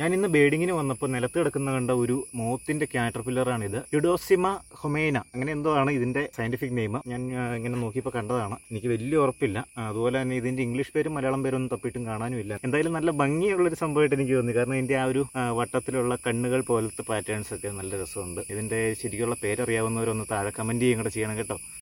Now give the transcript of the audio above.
ഞാൻ ഇന്ന് ബേഡിങ്ങിന് വന്നപ്പോൾ നിലത്ത് കിടക്കുന്ന കണ്ട ഒരു മോത്തിന്റെ കാറ്റർപില്ലറാണ് ഇത് യുഡോസിമ ഹൊമേന അങ്ങനെ എന്തോ ആണ് ഇതിന്റെ സയന്റിഫിക് നെയിം ഞാൻ ഇങ്ങനെ നോക്കിയപ്പോൾ കണ്ടതാണ് എനിക്ക് വലിയ ഉറപ്പില്ല അതുപോലെ തന്നെ ഇതിന്റെ ഇംഗ്ലീഷ് പേരും മലയാളം പേരും ഒന്നും തപ്പിയിട്ടും കാണാനും ഇല്ല എന്തായാലും നല്ല ഭംഗിയുള്ള ഒരു സംഭവമായിട്ട് എനിക്ക് തോന്നി കാരണം ഇതിന്റെ ആ ഒരു വട്ടത്തിലുള്ള കണ്ണുകൾ പോലത്തെ പാറ്റേൺസ് ഒക്കെ നല്ല രസമുണ്ട് ഇതിന്റെ ശരിക്കുള്ള പേരറിയാവുന്നവരൊന്ന് താഴെ കമന്റ് ചെയ്യും കൂടെ ചെയ്യണം കേട്ടോ